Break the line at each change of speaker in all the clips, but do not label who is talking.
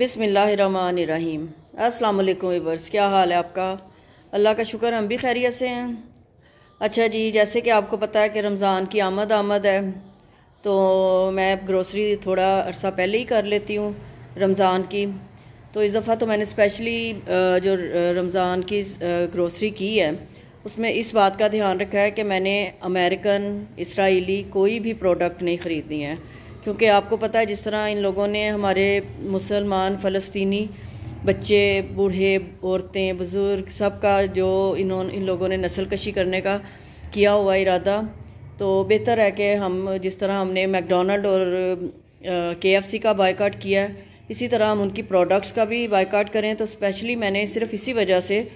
बिसमीम अस्सलाम वालेकुम वीवर्स क्या हाल है आपका अल्लाह का शुक्र हम भी खैरियत से हैं अच्छा जी जैसे कि आपको पता है कि रमज़ान की आमद आमद है तो मैं ग्रोसरी थोड़ा अरसा पहले ही कर लेती हूँ रमज़ान की तो इस दफ़ा तो मैंने स्पेशली जो रमज़ान की ग्रोसरी की है उसमें इस बात का ध्यान रखा है कि मैंने अमेरिकन इसराइली कोई भी प्रोडक्ट नहीं ख़रीदनी है क्योंकि आपको पता है जिस तरह इन लोगों ने हमारे मुसलमान फ़लस्तीनी बच्चे बूढ़े औरतें बुज़ुर्ग सब का जो इन्होंने इन लोगों ने नस्ल कशी करने का किया हुआ इरादा तो बेहतर है कि हम जिस तरह हमने मैकडोनल्ड और के एफ सी का बायकाट किया है इसी तरह हम उनकी प्रोडक्ट्स का भी बायकाट करें तो स्पेशली मैंने सिर्फ इसी वजह से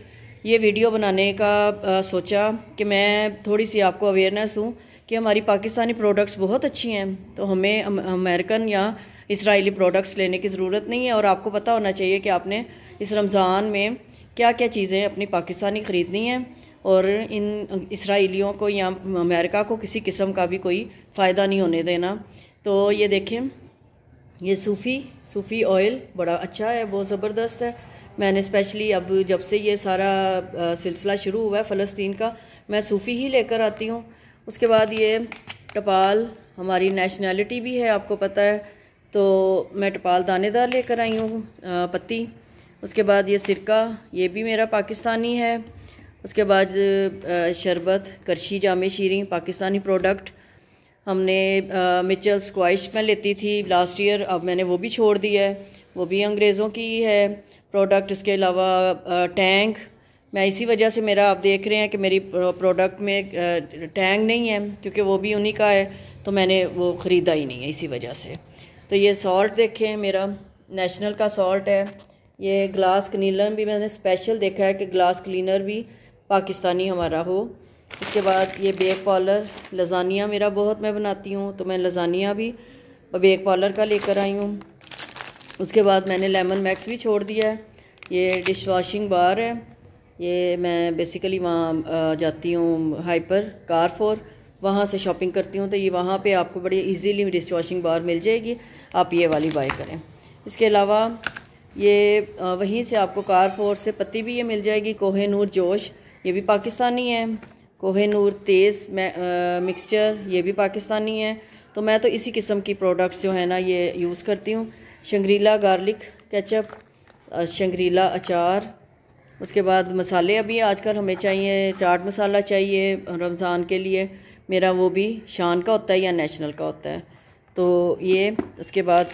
ये वीडियो बनाने का आ, सोचा कि मैं थोड़ी सी आपको अवेयरनेस हूँ कि हमारी पाकिस्तानी प्रोडक्ट्स बहुत अच्छी हैं तो हमें अमेरिकन या इसराइली प्रोडक्ट्स लेने की ज़रूरत नहीं है और आपको पता होना चाहिए कि आपने इस रमज़ान में क्या क्या चीज़ें अपनी पाकिस्तानी ख़रीदनी हैं और इन इसराइलियों को या अमेरिका को किसी किस्म का भी कोई फ़ायदा नहीं होने देना तो ये देखें ये सूफ़ी सूफ़ी ऑयल बड़ा अच्छा है बहुत ज़बरदस्त है मैंने स्पेशली अब जब से ये सारा सिलसिला शुरू हुआ है फ़लस्तीन का मैं सूफ़ी ही लेकर आती हूँ उसके बाद ये टपाल हमारी नेशनैलिटी भी है आपको पता है तो मैं टपाल दानेदार लेकर आई हूँ पत्ती उसके बाद ये सिरका ये भी मेरा पाकिस्तानी है उसके बाद शरबत करशी जाम शीरी पाकिस्तानी प्रोडक्ट हमने मिचल स्क्वाइश में लेती थी लास्ट ईयर अब मैंने वो भी छोड़ दिया है वो भी अंग्रेज़ों की है प्रोडक्ट इसके अलावा टैंक मैं इसी वजह से मेरा आप देख रहे हैं कि मेरी प्रोडक्ट में टैंग नहीं है क्योंकि वो भी उन्हीं का है तो मैंने वो ख़रीदा ही नहीं है इसी वजह से तो ये सॉल्ट देखें मेरा नेशनल का सॉल्ट है ये ग्लास क्लीनर भी मैंने स्पेशल देखा है कि ग्लास क्लीनर भी पाकिस्तानी हमारा हो इसके बाद ये बेग पार्लर लजानिया मेरा बहुत मैं बनाती हूँ तो मैं लजानिया भी बेग पार्लर का लेकर आई हूँ उसके बाद मैंने लेमन मैक्स भी छोड़ दिया है ये डिश वाशिंग बार है ये मैं बेसिकली वहाँ जाती हूँ हाइपर कारफोर वहाँ से शॉपिंग करती हूँ तो ये वहाँ पे आपको बड़ी इजीली डिश वॉशिंग बार मिल जाएगी आप ये वाली बाई करें इसके अलावा ये वहीं से आपको कार फोर से पत्ती भी ये मिल जाएगी कोहे नूर जोश ये भी पाकिस्तानी है कोहे नूर तेज़ मिक्सचर ये भी पाकिस्तानी है तो मैं तो इसी किस्म की प्रोडक्ट्स जो है ना ये यूज़ करती हूँ शंगरीला गार्लिक कैचअप शंगरीला अचार उसके बाद मसाले अभी आजकल हमें चाहिए चाट मसाला चाहिए रमज़ान के लिए मेरा वो भी शान का होता है या नेशनल का होता है तो ये उसके बाद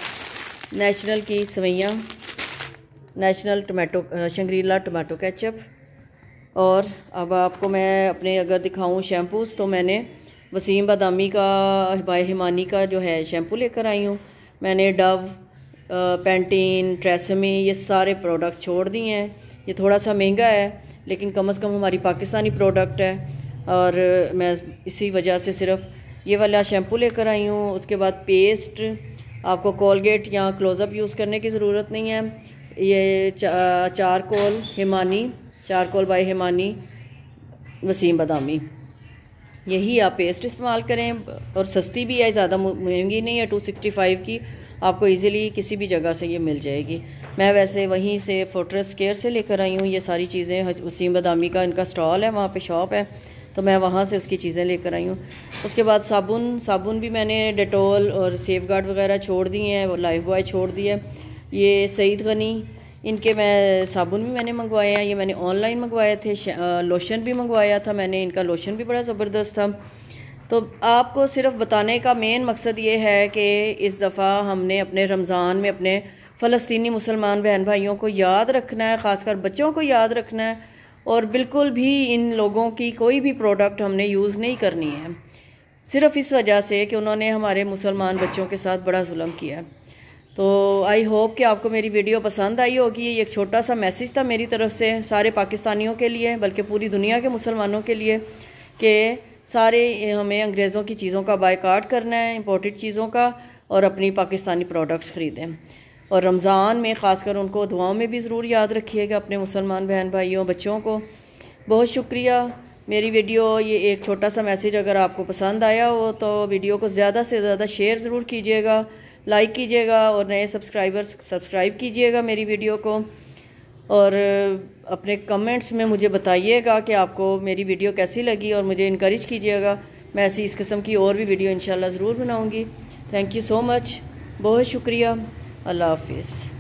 नेशनल की सवैयाँ National tomato Shangrila tomato ketchup और अब आपको मैं अपने अगर दिखाऊं शैम्पूस तो मैंने वसीम बादामी का हिबा हिमानी का जो है शैम्पू लेकर आई हूँ मैंने डव पेंटीन ट्रेसमी ये सारे प्रोडक्ट्स छोड़ दिए हैं ये थोड़ा सा महंगा है लेकिन कम अज़ कम हमारी पाकिस्तानी प्रोडक्ट है और मैं इसी वजह से सिर्फ ये वाला शैम्पू लेकर आई हूँ उसके बाद पेस्ट आपको कोलगेट या क्लोज़अप यूज़ करने की ज़रूरत नहीं है ये चा, charcoal Himani charcoal by Himani Waseem Badami यही आप पेस्ट इस्तेमाल करें और सस्ती भी है ज़्यादा महंगी नहीं है टू सिक्सटी फाइव की आपको इजीली किसी भी जगह से ये मिल जाएगी मैं वैसे वहीं से फोट्रेस केयर से लेकर आई हूँ ये सारी चीज़ें वसीम बदामी का इनका स्टॉल है वहाँ पे शॉप है तो मैं वहाँ से उसकी चीज़ें लेकर आई हूँ उसके बाद साबुन साबुन भी मैंने डेटोल और सेफ गार्ड वगैरह छोड़ दिए हैं लाइफ बॉय छोड़ है ये सईद गनी इनके मैं साबुन भी मैंने मंगवाए हैं ये मैंने ऑनलाइन मंगवाए थे लोशन भी मंगवाया था मैंने इनका लोशन भी बड़ा ज़बरदस्त था तो आपको सिर्फ बताने का मेन मकसद ये है कि इस दफ़ा हमने अपने रमज़ान में अपने फ़लस्तनी मुसलमान बहन भाइयों को याद रखना है ख़ासकर बच्चों को याद रखना है और बिल्कुल भी इन लोगों की कोई भी प्रोडक्ट हमने यूज़ नहीं करनी है सिर्फ़ इस वजह से कि उन्होंने हमारे मुसलमान बच्चों के साथ बड़ा जुल्म किया तो आई होप कि आपको मेरी वीडियो पसंद आई होगी ये एक छोटा सा मैसेज था मेरी तरफ से सारे पाकिस्तानियों के लिए बल्कि पूरी दुनिया के मुसलमानों के लिए कि सारे हमें अंग्रेज़ों की चीज़ों का बायकाट करना है इम्पोर्टेड चीज़ों का और अपनी पाकिस्तानी प्रोडक्ट्स ख़रीदें और रमज़ान में ख़ासकर उनको दुआओं में भी ज़रूर याद रखिएगा अपने मुसलमान बहन भाइयों बच्चों को बहुत शुक्रिया मेरी वीडियो ये एक छोटा सा मैसेज अगर आपको पसंद आया हो तो वीडियो को ज़्यादा से ज़्यादा शेयर ज़रूर कीजिएगा लाइक कीजिएगा और नए सब्सक्राइबर्स सब्सक्राइब कीजिएगा मेरी वीडियो को और अपने कमेंट्स में मुझे बताइएगा कि आपको मेरी वीडियो कैसी लगी और मुझे इनक्रेज कीजिएगा मैं ऐसी इस किस्म की और भी वीडियो इन ज़रूर बनाऊँगी थैंक यू सो मच बहुत शुक्रिया अल्लाह हाफिज़